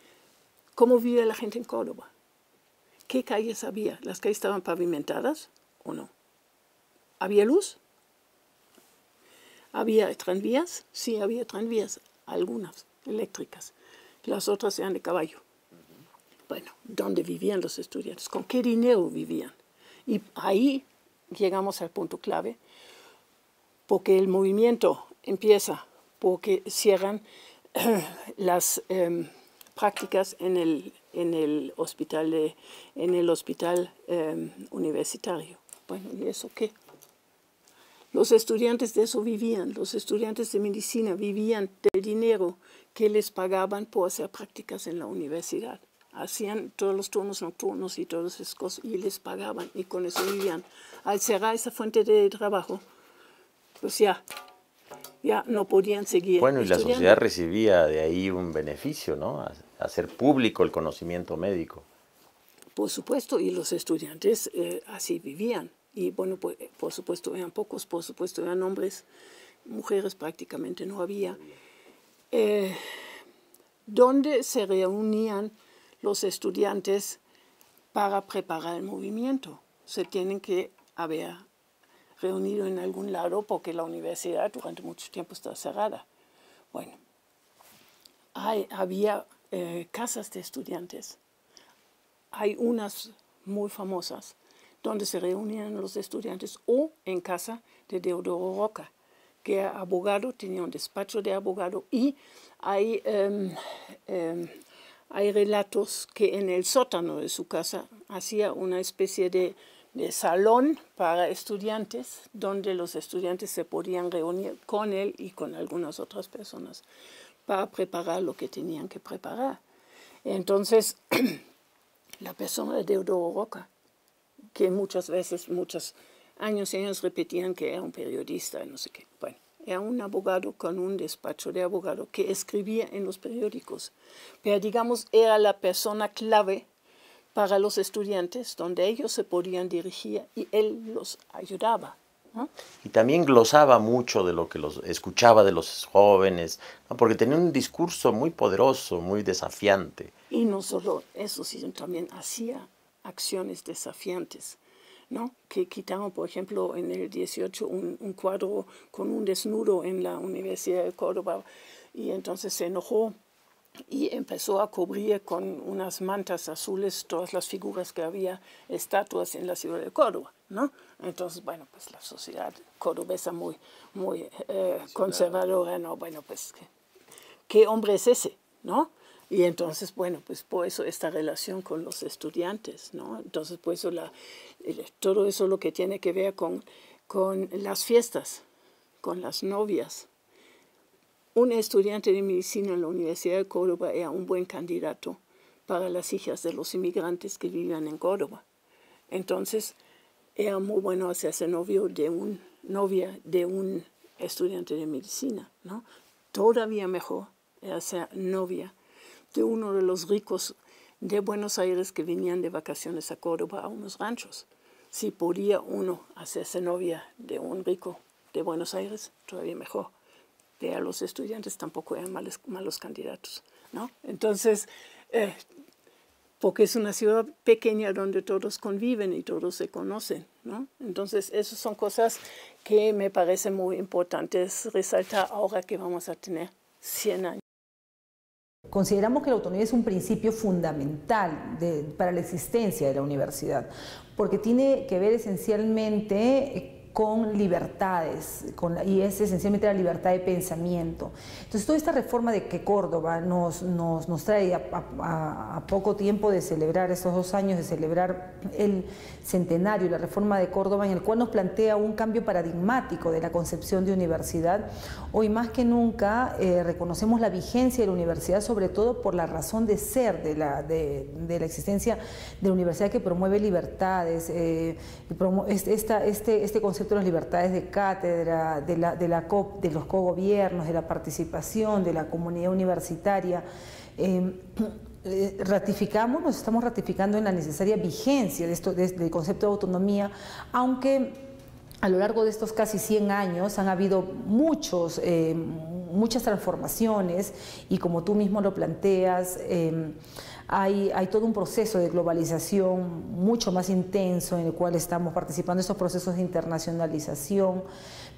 ¿cómo vive la gente en Córdoba? ¿Qué calles había? ¿Las calles estaban pavimentadas o no? ¿Había luz? ¿Había tranvías? Sí, había tranvías, algunas eléctricas. Las otras eran de caballo. Bueno, ¿dónde vivían los estudiantes? ¿Con qué dinero vivían? Y ahí llegamos al punto clave, porque el movimiento empieza, porque cierran las em, prácticas en el, en el hospital, em, universitario. Bueno, ¿y eso qué? Los estudiantes de eso vivían, los estudiantes de medicina vivían del dinero que les pagaban por hacer prácticas en la universidad hacían todos los turnos nocturnos y todas esas cosas y les pagaban y con eso vivían. Al cerrar esa fuente de trabajo, pues ya, ya no podían seguir. Bueno, y la sociedad recibía de ahí un beneficio, ¿no? Hacer público el conocimiento médico. Por supuesto, y los estudiantes eh, así vivían. Y bueno, por, pues, por, supuesto eran pocos, por supuesto eran hombres, mujeres prácticamente no había. Eh, ¿Dónde se reunían los estudiantes para preparar el movimiento. Se tienen que haber reunido en algún lado porque la universidad durante mucho tiempo está cerrada. Bueno, hay, había eh, casas de estudiantes. Hay unas muy famosas donde se reunían los estudiantes o en casa de Deodoro Roca, que era abogado, tenía un despacho de abogado y hay em, em, hay relatos que en el sótano de su casa hacía una especie de, salón para estudiantes, donde los estudiantes se podían reunir con él y con algunas otras personas para preparar lo que tenían que preparar. Entonces, la persona de Deodoro Roca, que muchas veces, muchos años y años repetían que era un periodista, no sé qué. Bueno, era un abogado con un despacho de abogado que escribía en los periódicos, pero digamos era la persona clave para los estudiantes, donde ellos se podían dirigir y él los ayudaba. Y también glosaba mucho de lo que los escuchaba de los jóvenes, porque tenía un discurso muy poderoso, muy desafiante. Y no solo eso, sino también hacía acciones desafiantes. ¿no? que quitaron, por ejemplo, en el 18 un, cuadro con un desnudo en la Universidad de Córdoba y entonces se enojó y empezó a cubrir con unas mantas azules todas las figuras que había, estatuas en la ciudad de Córdoba, ¿no? Entonces, bueno, pues la sociedad cordobesa muy, muy eh, conservadora, ¿no? Bueno, pues, ¿qué hombre es ese, no? Y entonces, bueno, pues por eso esta relación con los estudiantes, ¿no? Entonces, por eso la, eh, todo eso lo que tiene que ver con, con las fiestas, con las novias. Un estudiante de medicina en la Universidad de Córdoba era un buen candidato para las hijas de los inmigrantes que vivían en Córdoba. Entonces, era muy bueno hacerse novio de un, novia de un estudiante de medicina, ¿no? Todavía mejor era novia de uno de los ricos de Buenos Aires que venían de vacaciones a Córdoba a unos ranchos. Si podía uno hacerse novia de un rico de Buenos Aires, todavía mejor. De a los estudiantes tampoco eran malos candidatos, ¿no? Entonces, eh, porque es una ciudad pequeña donde todos conviven y todos se conocen, ¿no? Entonces, esas son cosas que me parecen muy importantes resaltar ahora que vamos a tener 100 años. Consideramos que la autonomía es un principio fundamental para la existencia de la universidad, porque tiene que ver esencialmente con libertades, con, y es esencialmente la libertad de pensamiento. Entonces, toda esta reforma de que Córdoba nos, nos, trae a, poco tiempo de celebrar, estos dos años de celebrar el centenario, la reforma de Córdoba, en el cual nos plantea un cambio paradigmático de la concepción de universidad, hoy más que nunca eh, reconocemos la vigencia de la universidad, sobre todo por la razón de ser de la, de, la existencia de la universidad que promueve libertades, eh, promueve este, este concepto de las libertades de cátedra, de, la, de, co, de los cogobiernos, de la participación, de la comunidad universitaria. Em, eh, ratificamos, nos estamos ratificando en la necesaria vigencia de esto, del concepto de autonomía, aunque a lo largo de estos casi 100 años han habido muchos, em, muchas transformaciones y como tú mismo lo planteas, em, hay, todo un proceso de globalización mucho más intenso en el cual estamos participando, esos procesos de internacionalización,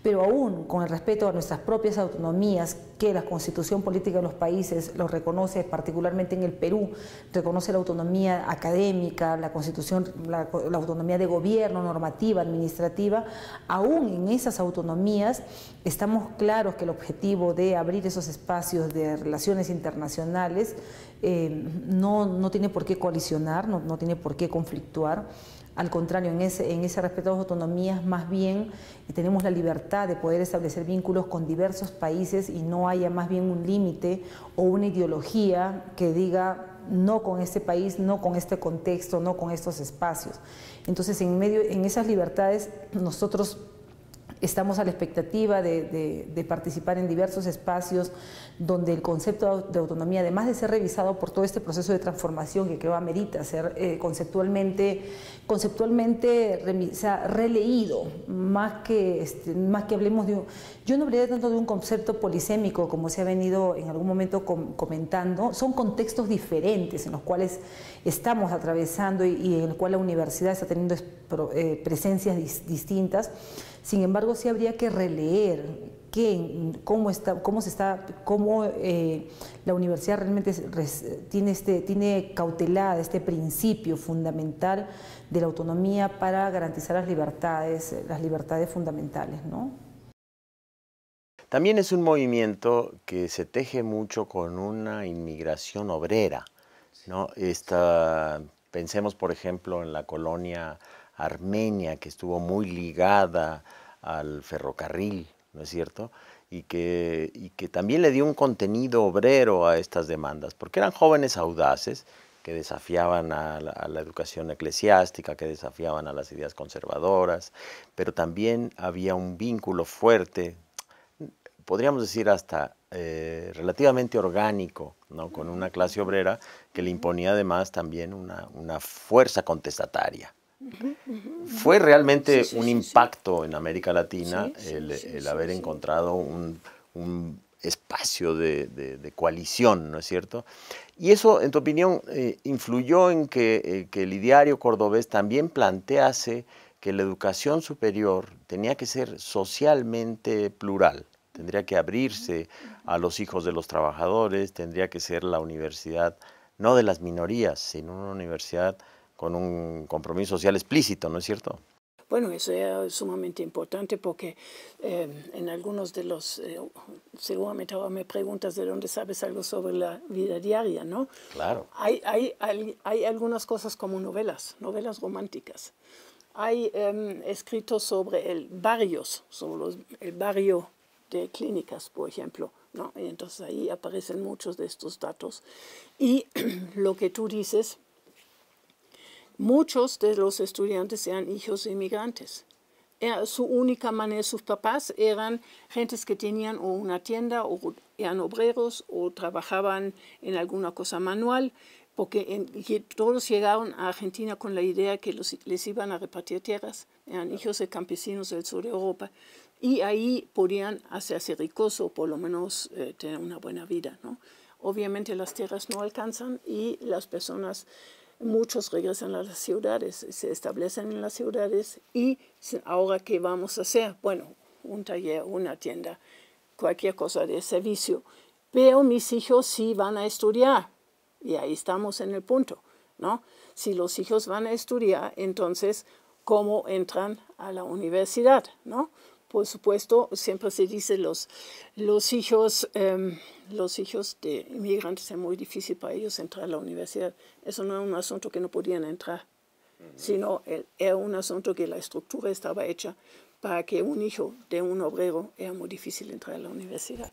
pero aún con el respeto a nuestras propias autonomías que la constitución política de los países los reconoce, particularmente en el Perú, reconoce la autonomía académica, la constitución, la, la autonomía de gobierno, normativa, administrativa, aún en esas autonomías estamos claros que el objetivo de abrir esos espacios de relaciones internacionales eh, no, no tiene por qué coalicionar, no, tiene por qué conflictuar. Al contrario, en ese, en ese respeto a las autonomías, más bien eh, tenemos la libertad de poder establecer vínculos con diversos países y no haya más bien un límite o una ideología que diga no con este país, no con este contexto, no con estos espacios. Entonces, en medio, en esas libertades, nosotros Estamos a la expectativa de, participar en diversos espacios donde el concepto de autonomía, además de ser revisado por todo este proceso de transformación que creo amerita ser eh, conceptualmente, conceptualmente releído, más que, este, más que hablemos de un... Yo no hablaré tanto de un concepto polisémico como se ha venido en algún momento comentando. Son contextos diferentes en los cuales estamos atravesando y, en el cual la universidad está teniendo eh, presencias distintas sin embargo, sí habría que releer qué, cómo, está, cómo, eh, la universidad realmente tiene, este, tiene cautelada este principio fundamental de la autonomía para garantizar las libertades, las libertades fundamentales. ¿no? También es un movimiento que se teje mucho con una inmigración obrera. pensemos, por ejemplo, en la colonia Armenia, que estuvo muy ligada al ferrocarril, ¿no es cierto? Y que, y que también le dio un contenido obrero a estas demandas, porque eran jóvenes audaces que desafiaban a la, educación eclesiástica, que desafiaban a las ideas conservadoras, pero también había un vínculo fuerte, podríamos decir hasta eh, relativamente orgánico, ¿no? con una clase obrera que le imponía además también una fuerza contestataria. Fue realmente un impacto en América Latina el, haber encontrado un, espacio de, coalición, ¿no es cierto? Y eso, en tu opinión, eh, influyó en que, eh, que, el ideario cordobés también plantease que la educación superior tenía que ser socialmente plural, tendría que abrirse a los hijos de los trabajadores, tendría que ser la universidad no de las minorías, sino una universidad con un compromiso social explícito, ¿no es cierto? Bueno, eso es sumamente importante porque eh, en algunos de los, eh, seguramente ahora me preguntas de dónde sabes algo sobre la vida diaria, ¿no? Claro. Hay, hay, hay, algunas cosas como novelas, novelas románticas. Hay em, escritos sobre el barrios, sobre el barrio de clínicas, por ejemplo. ¿no? entonces ahí aparecen muchos de estos datos. Y lo que tú dices, Muchos de los estudiantes eran hijos de inmigrantes. Era, eh, su única manera, sus papás eran gentes que tenían una tienda o eran obreros o trabajaban en alguna cosa manual, porque todos llegaron a Argentina con la idea que les iban a repartir tierras, eran hijos de campesinos del sur de Europa, y ahí podían hacerse ricos o por lo menos eh, tener una buena vida. ¿no? Obviamente las tierras no alcanzan y las personas Muchos regresan a las ciudades, se establecen en las ciudades y ahora qué vamos a hacer? Bueno, un taller, una tienda, cualquier cosa de servicio. Pero mis hijos sí van a estudiar y ahí estamos en el punto, ¿no? Si los hijos van a estudiar, entonces, ¿cómo entran a la universidad, no? por supuesto, siempre se dice los, los hijos, em, los hijos de inmigrantes es muy difícil para ellos entrar a la universidad. Eso no es un asunto que no podían entrar, sino el, era un asunto que la estructura estaba hecha para que un hijo de un obrero era muy difícil entrar a la universidad.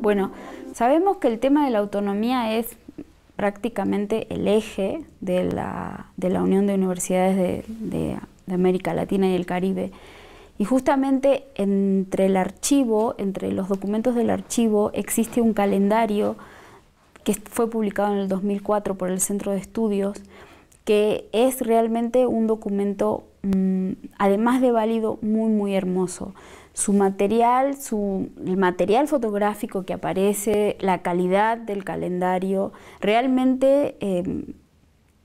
Bueno, sabemos que el tema de la autonomía es prácticamente el eje de la, Unión de Universidades de, América Latina y el Caribe. Y justamente entre el archivo, entre los documentos del archivo, existe un calendario que fue publicado en el 2004 por el Centro de Estudios, que es realmente un documento, mm, además de válido, muy, muy hermoso su material, el material fotográfico que aparece, la calidad del calendario, realmente em,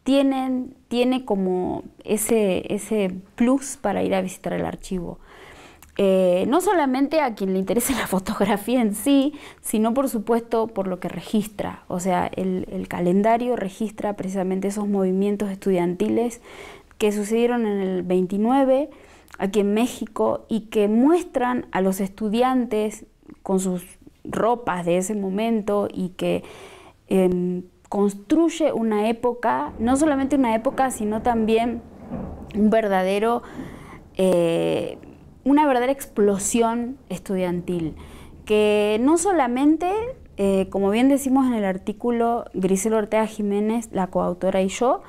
tienen, tiene como ese, plus para ir a visitar el archivo. Eh, no solamente a quien le interese la fotografía en sí, sino por supuesto por lo que registra. O sea, el, el calendario registra precisamente esos movimientos estudiantiles que sucedieron en el 29 aquí en México y que muestran a los estudiantes con sus ropas de ese momento y que em, construye una época, no solamente una época, sino también un verdadero, eh, una verdadera explosión estudiantil, que no solamente, eh, como bien decimos en el artículo Grisel Ortega Jiménez, la coautora y yo,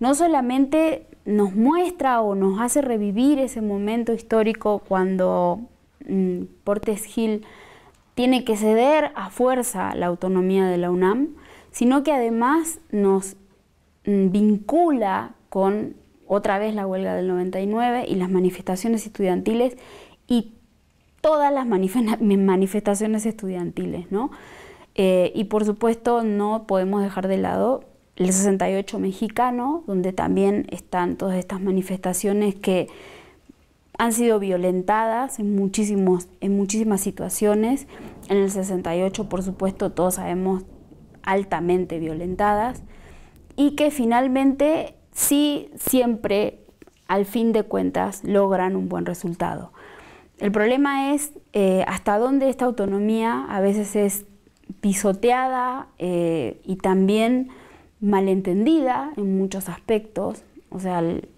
no solamente nos muestra o nos hace revivir ese momento histórico cuando mm, Portes Gil tiene que ceder a fuerza la autonomía de la UNAM, sino que además nos mm, vincula con otra vez la huelga del 99 y las manifestaciones estudiantiles y todas las manifestaciones estudiantiles, ¿no? Eh, y por supuesto no podemos dejar de lado el 68 mexicano, donde también están todas estas manifestaciones que han sido violentadas en, muchísimos, en muchísimas situaciones. En el 68, por supuesto, todos sabemos altamente violentadas y que finalmente sí siempre, al fin de cuentas, logran un buen resultado. El problema es eh, hasta dónde esta autonomía a veces es pisoteada eh, y también malentendida en muchos aspectos, o sea, el,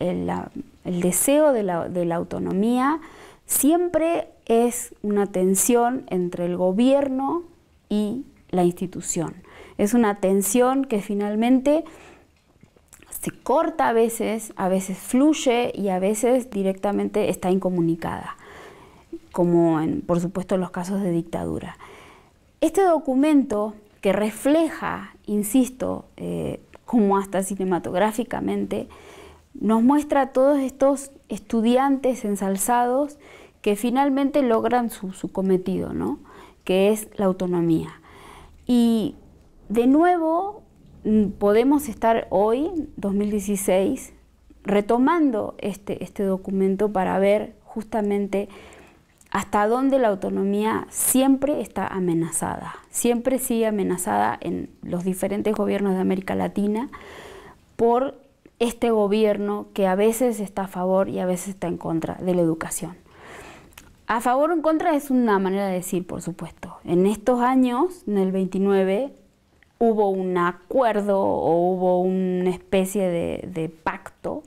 deseo de la, autonomía siempre es una tensión entre el gobierno y la institución. Es una tensión que finalmente se corta a veces, a veces fluye y a veces directamente está incomunicada, como en, por supuesto, en los casos de dictadura. Este documento que refleja, insisto, eh, como hasta cinematográficamente, nos muestra a todos estos estudiantes ensalzados que finalmente logran su, cometido, ¿no? que es la autonomía. Y de nuevo mm, podemos estar hoy, 2016, retomando este, este documento para ver justamente hasta dónde la autonomía siempre está amenazada, siempre sigue amenazada en los diferentes gobiernos de América Latina por este gobierno que a veces está a favor y a veces está en contra de la educación. A favor o en contra es una manera de decir, por supuesto. En estos años, en el 29, hubo un acuerdo o hubo una especie de, de pacto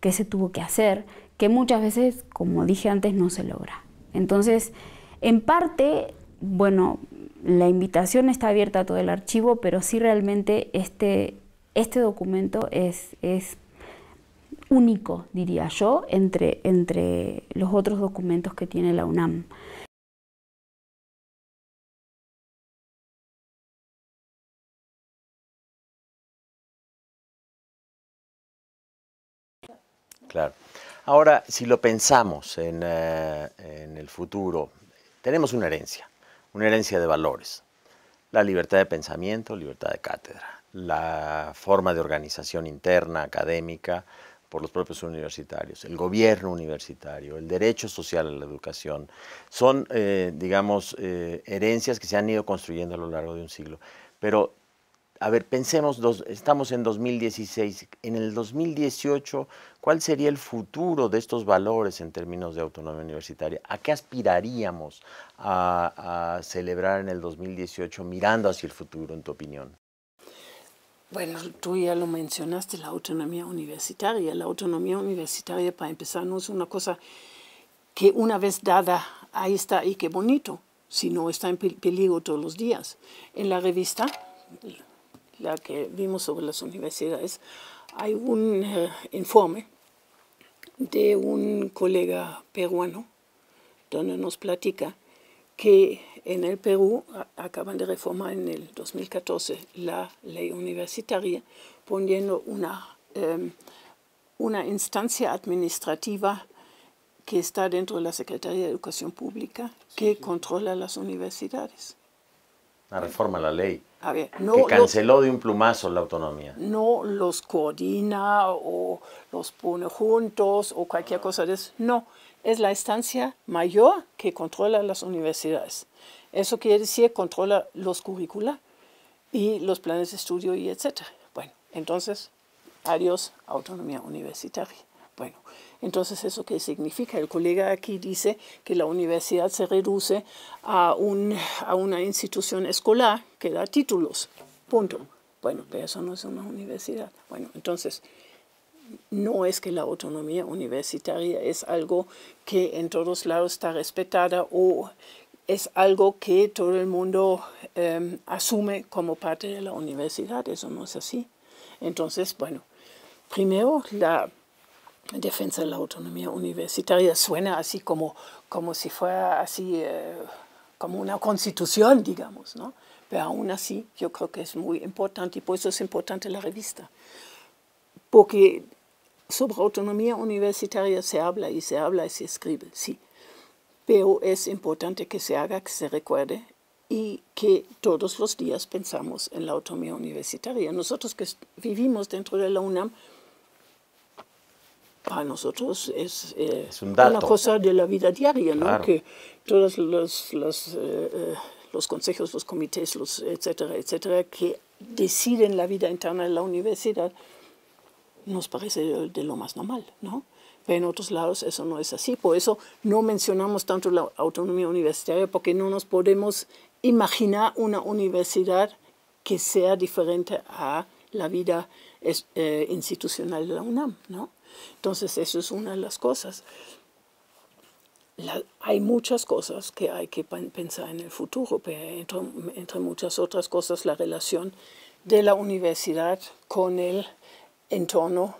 que se tuvo que hacer, que muchas veces, como dije antes, no se logra. Entonces, en parte, bueno, la invitación está abierta a todo el archivo, pero sí realmente este, este documento es, único, diría yo, entre, entre los otros documentos que tiene la UNAM. Claro. Ahora, si lo pensamos eh, en, el futuro, tenemos una herencia, una herencia de valores. La libertad de pensamiento, libertad de cátedra, la forma de organización interna, académica, por los propios universitarios, el gobierno universitario, el derecho social a la educación, son, eh, digamos, eh, herencias que se han ido construyendo a lo largo de un siglo. Pero a ver, pensemos, estamos en 2016, en el 2018, ¿cuál sería el futuro de estos valores en términos de autonomía universitaria? ¿A qué aspiraríamos a, a celebrar en el 2018 mirando hacia el futuro, en tu opinión? Bueno, tú ya lo mencionaste, la autonomía universitaria. La autonomía universitaria, para empezar, no es una cosa que una vez dada, ahí está y qué bonito, sino está en peligro todos los días. En la revista la que vimos sobre las universidades, hay un eh, informe de un colega peruano donde nos platica que en el Perú acaban de reformar en el 2014 la ley universitaria poniendo em, una, instancia administrativa que está dentro de la Secretaría de Educación Pública que controla las universidades. La reforma la ley. No que canceló de un plumazo la autonomía. No los coordina o los pone juntos o cualquier cosa de eso. No, es la instancia mayor que controla las universidades. Eso quiere decir controla los currícula y los planes de estudio y etcétera. Bueno, entonces, adiós autonomía universitaria. Bueno, entonces, ¿eso qué significa? El colega aquí dice que la universidad se reduce a, un, a una institución escolar que da títulos. Punto. Bueno, pero eso no es una universidad. Bueno, entonces, no es que la autonomía universitaria es algo que en todos lados está respetada o es algo que todo el mundo em, asume como parte de la universidad. Eso no es así. Entonces, bueno, primero la defensa de la autonomía universitaria suena así como, como si fuera así, eh, como una constitución, digamos, ¿no? Pero aún así yo creo que es muy importante y por eso es importante la revista. Porque sobre autonomía universitaria se habla y se habla y se escribe, sí. Pero es importante que se haga, que se recuerde y que todos los días pensamos en la autonomía universitaria. Nosotros que vivimos dentro de la UNAM, para nosotros es, eh, una cosa de la vida diaria, ¿no? que todos eh, eh, los, consejos, los comités, los etcétera, etcétera, que deciden la vida interna de la universidad, nos parece de, lo más normal. ¿no? Pero en otros lados eso no es así, por eso no mencionamos tanto la autonomía universitaria, porque no nos podemos imaginar una universidad que sea diferente a la vida institucional de la UNAM. ¿no? Entonces, eso es una de las cosas. hay muchas cosas que hay que pensar en el futuro, pero entre, muchas otras cosas la relación de la universidad con el entorno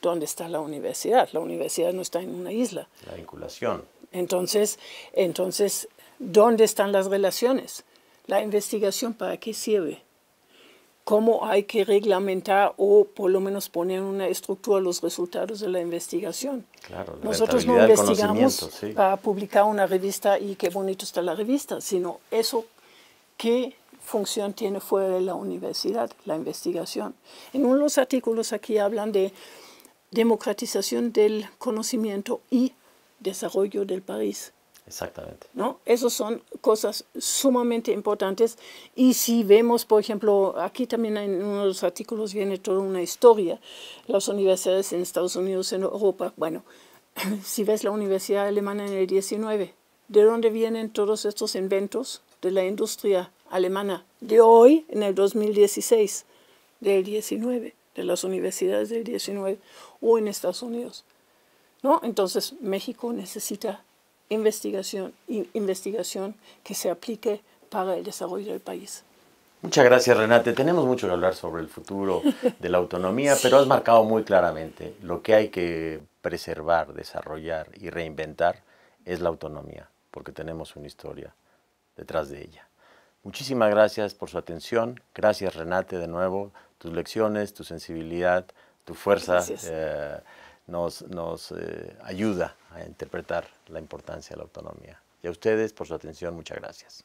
donde está la universidad. La universidad no está en una isla. La vinculación. Entonces, entonces ¿dónde están las relaciones? La investigación, ¿para qué sirve? cómo hay que reglamentar o por lo menos poner una estructura los resultados de la investigación. Nosotros no investigamos para publicar una revista y qué bonito está la revista, sino eso qué función tiene fuera de la universidad, la investigación. En uno de los artículos aquí hablan de democratización del conocimiento y desarrollo del país. Exactamente. ¿no? Esas son cosas sumamente importantes. Y si vemos, por ejemplo, aquí también en uno de los artículos viene toda una historia, las universidades en Estados Unidos, en Europa, bueno, si ves la Universidad Alemana en el 19, ¿de dónde vienen todos estos inventos de la industria alemana de hoy, en el 2016, del 19, de las universidades del 19 o en Estados Unidos? ¿No? Entonces México necesita investigación, investigación que se aplique para el desarrollo del país. Muchas gracias, Renate. Tenemos mucho que hablar sobre el futuro de la autonomía, pero has marcado muy claramente lo que hay que preservar, desarrollar y reinventar es la autonomía, porque tenemos una historia detrás de ella. Muchísimas gracias por su atención. Gracias, Renate, de nuevo. Tus lecciones, tu sensibilidad, tu fuerza. Eh, nos, eh, ayuda a interpretar la importancia de la autonomía. Y a ustedes por su atención, muchas gracias.